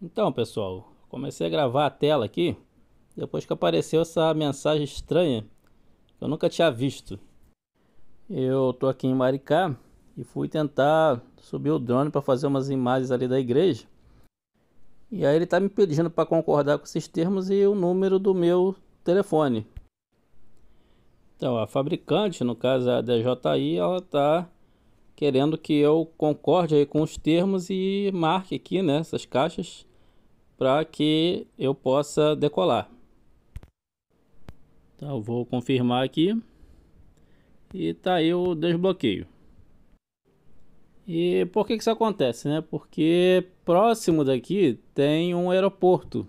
Então, pessoal, comecei a gravar a tela aqui, depois que apareceu essa mensagem estranha, que eu nunca tinha visto. Eu tô aqui em Maricá e fui tentar subir o drone para fazer umas imagens ali da igreja. E aí ele tá me pedindo para concordar com esses termos e o número do meu telefone. Então, a fabricante, no caso a DJI, ela tá querendo que eu concorde aí com os termos e marque aqui, né, essas caixas para que eu possa decolar. Tá, eu vou confirmar aqui. E tá aí o desbloqueio. E por que, que isso acontece, né? Porque próximo daqui tem um aeroporto.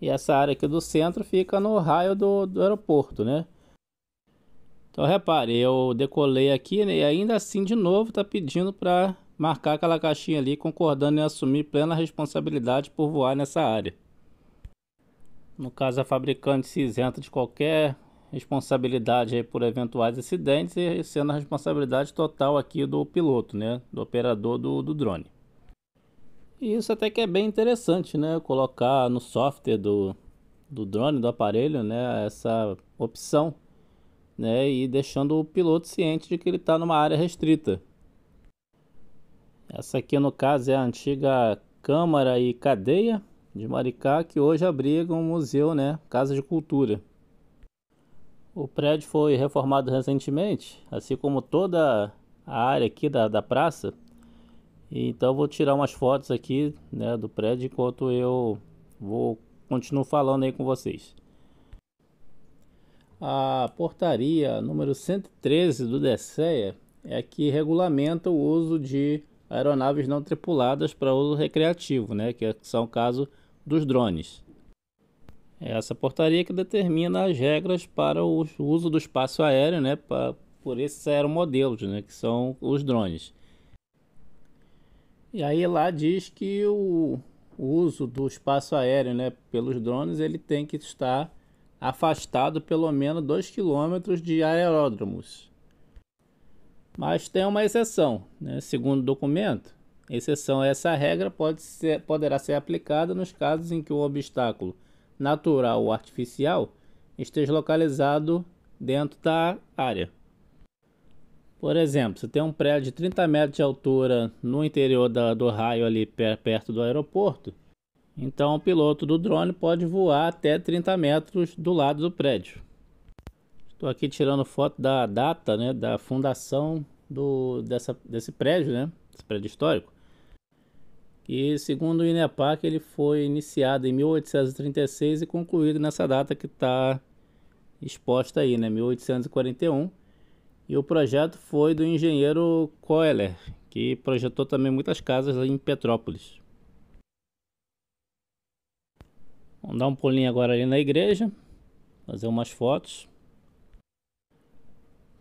E essa área aqui do centro fica no raio do, do aeroporto, né? Então repare, eu decolei aqui né? e ainda assim de novo tá pedindo para marcar aquela caixinha ali, concordando em assumir plena responsabilidade por voar nessa área. No caso, a fabricante se isenta de qualquer responsabilidade por eventuais acidentes e sendo a responsabilidade total aqui do piloto, né, do operador do, do drone. E isso até que é bem interessante, né, colocar no software do, do drone, do aparelho, né, essa opção, né, e deixando o piloto ciente de que ele está numa área restrita, essa aqui no caso é a antiga Câmara e Cadeia de Maricá, que hoje abriga um museu, né, Casa de Cultura. O prédio foi reformado recentemente, assim como toda a área aqui da, da praça. Então vou tirar umas fotos aqui né, do prédio enquanto eu vou continuo falando aí com vocês. A portaria número 113 do DSEA é que regulamenta o uso de aeronaves não tripuladas para uso recreativo, né, é, que são o caso dos drones. É essa portaria que determina as regras para o uso do espaço aéreo né, pra, por esses aeromodelos, né, que são os drones. E aí lá diz que o uso do espaço aéreo né, pelos drones ele tem que estar afastado pelo menos 2 km de aeródromos mas tem uma exceção, né? segundo o documento, exceção a essa regra pode ser, poderá ser aplicada nos casos em que o obstáculo natural ou artificial esteja localizado dentro da área. Por exemplo, se tem um prédio de 30 metros de altura no interior da, do raio ali per, perto do aeroporto, então o piloto do drone pode voar até 30 metros do lado do prédio. Estou aqui tirando foto da data, né, da fundação do, dessa, desse prédio, né, desse prédio histórico. E segundo o INEPAC, ele foi iniciado em 1836 e concluído nessa data que está exposta aí, né, 1841. E o projeto foi do engenheiro Coeler, que projetou também muitas casas em Petrópolis. Vamos dar um pulinho agora ali na igreja, fazer umas fotos.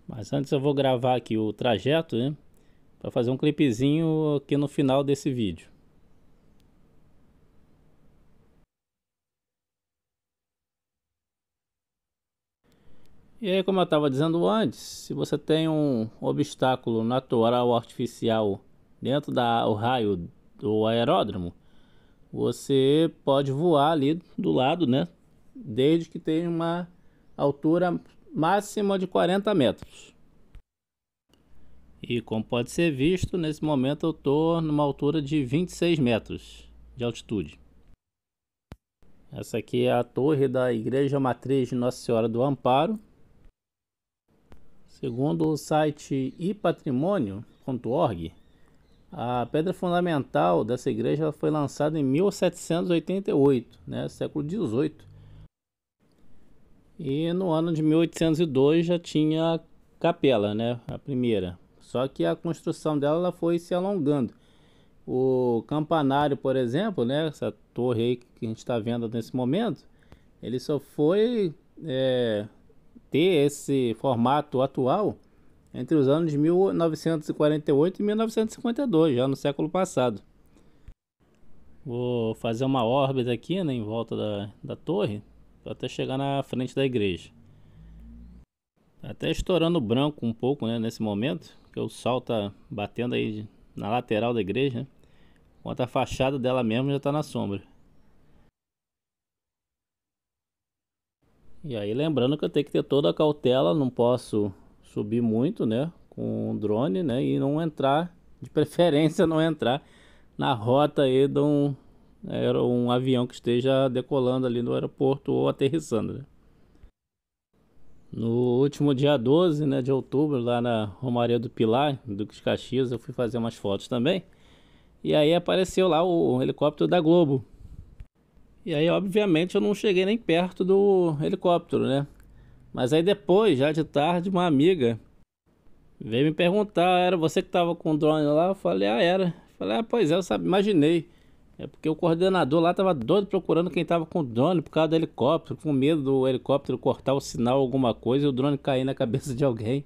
Mas antes eu vou gravar aqui o trajeto, né? Para fazer um clipezinho aqui no final desse vídeo. E aí, como eu estava dizendo antes, se você tem um obstáculo natural ou artificial dentro do raio do aeródromo, você pode voar ali do lado, né? Desde que tenha uma altura máxima de 40 metros. E como pode ser visto, nesse momento eu estou numa altura de 26 metros de altitude. Essa aqui é a torre da Igreja Matriz de Nossa Senhora do Amparo. Segundo o site ipatrimônio.org, a pedra fundamental dessa igreja foi lançada em 1788, né, século XVIII. E no ano de 1802 já tinha a capela, né? A primeira. Só que a construção dela ela foi se alongando. O campanário, por exemplo, né? Essa torre aí que a gente está vendo nesse momento, ele só foi é, ter esse formato atual entre os anos de 1948 e 1952, já no século passado. Vou fazer uma órbita aqui né, em volta da, da torre até chegar na frente da igreja. Tá até estourando o branco um pouco né, nesse momento, que o sol tá batendo aí na lateral da igreja, né, enquanto a fachada dela mesmo já está na sombra. E aí lembrando que eu tenho que ter toda a cautela, não posso subir muito, né, com o drone, né, e não entrar, de preferência não entrar na rota aí de um era um avião que esteja decolando ali no aeroporto ou aterrissando. Né? No último dia 12 né, de outubro, lá na Romaria do Pilar, Duques Caxias, eu fui fazer umas fotos também. E aí apareceu lá o helicóptero da Globo. E aí, obviamente, eu não cheguei nem perto do helicóptero, né? Mas aí depois, já de tarde, uma amiga veio me perguntar, era você que estava com o drone lá? Eu falei, ah, era. Eu falei, ah, pois é, eu sabe, imaginei. É porque o coordenador lá tava doido procurando quem tava com o drone por causa do helicóptero, com medo do helicóptero cortar o sinal alguma coisa e o drone cair na cabeça de alguém.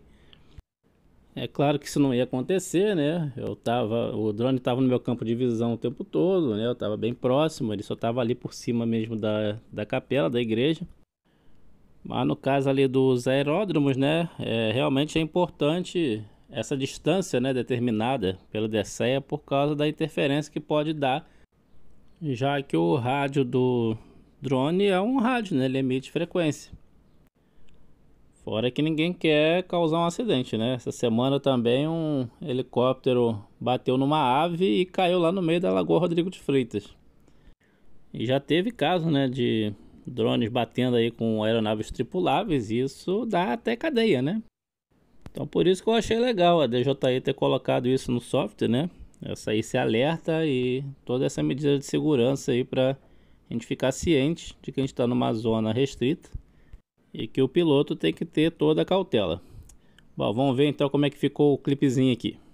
É claro que isso não ia acontecer, né? Eu tava, o drone estava no meu campo de visão o tempo todo, né? Eu estava bem próximo, ele só estava ali por cima mesmo da, da capela, da igreja. Mas no caso ali dos aeródromos, né? É, realmente é importante essa distância né, determinada pelo DSEA por causa da interferência que pode dar já que o rádio do drone é um rádio, né? Ele emite frequência. Fora que ninguém quer causar um acidente, né? Essa semana também um helicóptero bateu numa ave e caiu lá no meio da Lagoa Rodrigo de Freitas. E já teve caso, né, de drones batendo aí com aeronaves tripuláveis, e isso dá até cadeia, né? Então por isso que eu achei legal a DJI ter colocado isso no software, né? essa aí se alerta e toda essa medida de segurança aí para a gente ficar ciente de que a gente está numa zona restrita e que o piloto tem que ter toda a cautela. Bom, vamos ver então como é que ficou o clipezinho aqui.